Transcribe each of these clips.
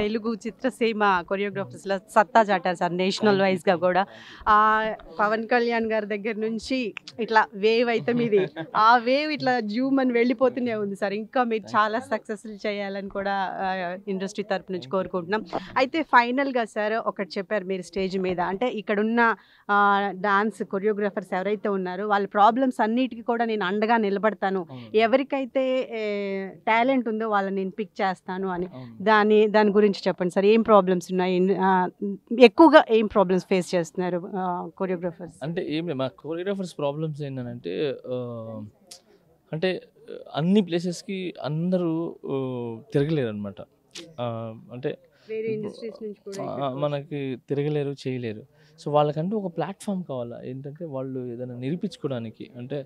తెలుగు చిత్రసీమ కొరియోగ్రాఫర్స్లో సత్తా చాటారు sir national వైజ్గా కూడా ఆ పవన్ కళ్యాణ్ గారి దగ్గర నుంచి ఇట్లా వేవ్ అయితే మీది ఆ వేవ్ ఇట్లా జూమ్ అని వెళ్ళిపోతూనే ఉంది సార్ ఇంకా మీరు చాలా సక్సెస్ఫుల్ చేయాలని కూడా ఇండస్ట్రీ తరపు నుంచి కోరుకుంటున్నాం అయితే ఫైనల్గా సార్ ఒకటి చెప్పారు మీరు స్టేజ్ మీద అంటే ఇక్కడ ఉన్న డాన్స్ కొరియోగ్రాఫర్స్ ఎవరైతే ఉన్నారో వాళ్ళ ప్రాబ్లమ్స్ అన్నిటికీ కూడా నేను అండగా నిలబడతాను ఎవరికైతే టాలెంట్ ఉందో వాళ్ళని నేను పిక్ చేస్తాను అని దాని దాని గురించి చెప్పండి సార్ ఏం ప్రాబ్లమ్స్ ఉన్నాయి ఎక్కువగా ఏం ప్రాబ్లమ్స్ ఫేస్ చేస్తున్నారు కొరియోగ్రాఫర్స్ అంటే ఏమి మా కొరియోగ్రాఫర్స్ ప్రాబ్లమ్స్ ఏంటంటే అంటే అన్ని ప్లేసెస్కి అందరూ తిరగలేరు అనమాట అంటే మనకి తిరగలేరు చేయలేరు సో వాళ్ళకంటూ ఒక ప్లాట్ఫామ్ కావాలా ఏంటంటే వాళ్ళు ఏదైనా నిరూపించుకోవడానికి అంటే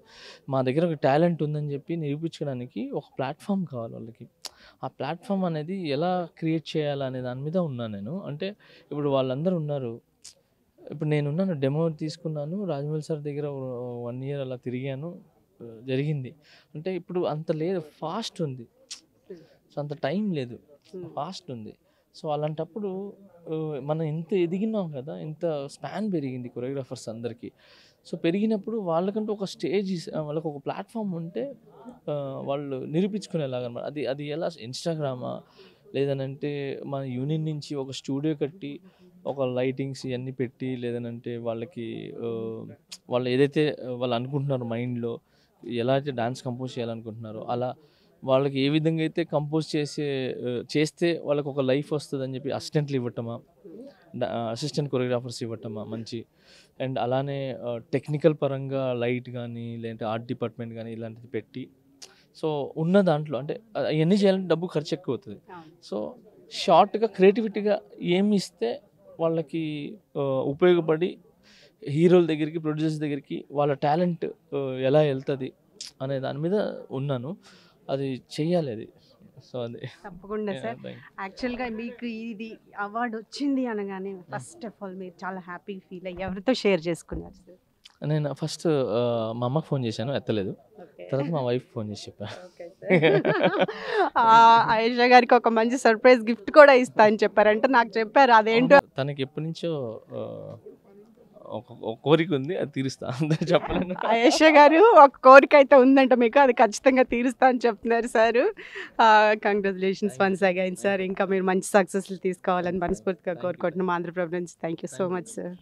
మా దగ్గర ఒక టాలెంట్ ఉందని చెప్పి నిరూపించుకోవడానికి ఒక ప్లాట్ఫామ్ కావాలి వాళ్ళకి ఆ ప్లాట్ఫామ్ అనేది ఎలా క్రియేట్ చేయాలనే అనే దాని మీద ఉన్నాను నేను అంటే ఇప్పుడు వాళ్ళందరూ ఉన్నారు ఇప్పుడు నేనున్నాను డెమో తీసుకున్నాను రాజమౌళి సార్ దగ్గర వన్ ఇయర్ అలా తిరిగాను జరిగింది అంటే ఇప్పుడు అంత లేదు ఫాస్ట్ ఉంది సో అంత టైం లేదు ఫాస్ట్ ఉంది సో అలాంటప్పుడు మనం ఇంత ఎదిగినాం కదా ఇంత స్పాన్ పెరిగింది కొరియోగ్రాఫర్స్ అందరికీ సో పెరిగినప్పుడు వాళ్ళకంటూ ఒక స్టేజ్ వాళ్ళకి ఒక ప్లాట్ఫామ్ ఉంటే వాళ్ళు నిరూపించుకునేలాగనమాట అది అది ఎలా ఇన్స్టాగ్రామా లేదనంటే మన యూనియన్ నుంచి ఒక స్టూడియో కట్టి ఒక లైటింగ్స్ ఇవన్నీ పెట్టి లేదనంటే వాళ్ళకి వాళ్ళు ఏదైతే వాళ్ళు అనుకుంటున్నారో మైండ్లో ఎలా అయితే డాన్స్ కంపోజ్ చేయాలనుకుంటున్నారో అలా వాళ్ళకి ఏ విధంగా అయితే కంపోజ్ చేసే చేస్తే వాళ్ళకి ఒక లైఫ్ వస్తుందని చెప్పి అసిస్టెంట్లు ఇవ్వటమా అసిస్టెంట్ కొరియోగ్రాఫర్స్ ఇవ్వటమా మంచి అండ్ అలానే టెక్నికల్ పరంగా లైట్ కానీ లేదంటే ఆర్ట్ డిపార్ట్మెంట్ కానీ ఇలాంటిది పెట్టి సో ఉన్న దాంట్లో అంటే అవన్నీ చేయాలంటే డబ్బు ఖర్చు ఎక్కువ అవుతుంది సో షార్ట్గా క్రియేటివిటీగా ఏమి ఇస్తే వాళ్ళకి ఉపయోగపడి హీరోల దగ్గరికి ప్రొడ్యూసర్స్ దగ్గరికి వాళ్ళ టాలెంట్ ఎలా వెళ్తుంది అనే దాని మీద ఉన్నాను అది చెయ్యాలి అది సో అది తప్పకుండా సార్ యాక్చువల్గా మీకు ఇది అవార్డు వచ్చింది అనగానే hmm. ఫస్ట్ ఆఫ్ ఆల్ మీరు చాలా హ్యాపీ ఫీల్ అయ్యి ఎవరితో షేర్ చేసుకున్నారు సార్ నేను ఫస్ట్ మా అమ్మకి ఫోన్ చేశాను ఎత్తలేదు తర్వాత మా వైఫ్ ఫోన్ చేసి చెప్పాను ఆయుష గారికి ఒక మంచి సర్ప్రైజ్ గిఫ్ట్ కూడా ఇస్తా అని చెప్పారంటే నాకు చెప్పారు అదేంటో తనకి ఎప్పటి నుంచో ఒక కోరిక ఉంది అది తీరుస్తా అంతే చెప్పలేను యశ గారు ఒక కోరిక అయితే ఉందంట మీకు అది ఖచ్చితంగా తీరుస్తా అని చెప్తున్నారు sir congratulations once again sir ఇంకా మీరు మంచి సక్సెస్లు తీసుకోవాలని మనస్ఫూర్తిగా కోరుకుంటున్నాం ఆంధ్రప్రభు నుంచి thank you so much sir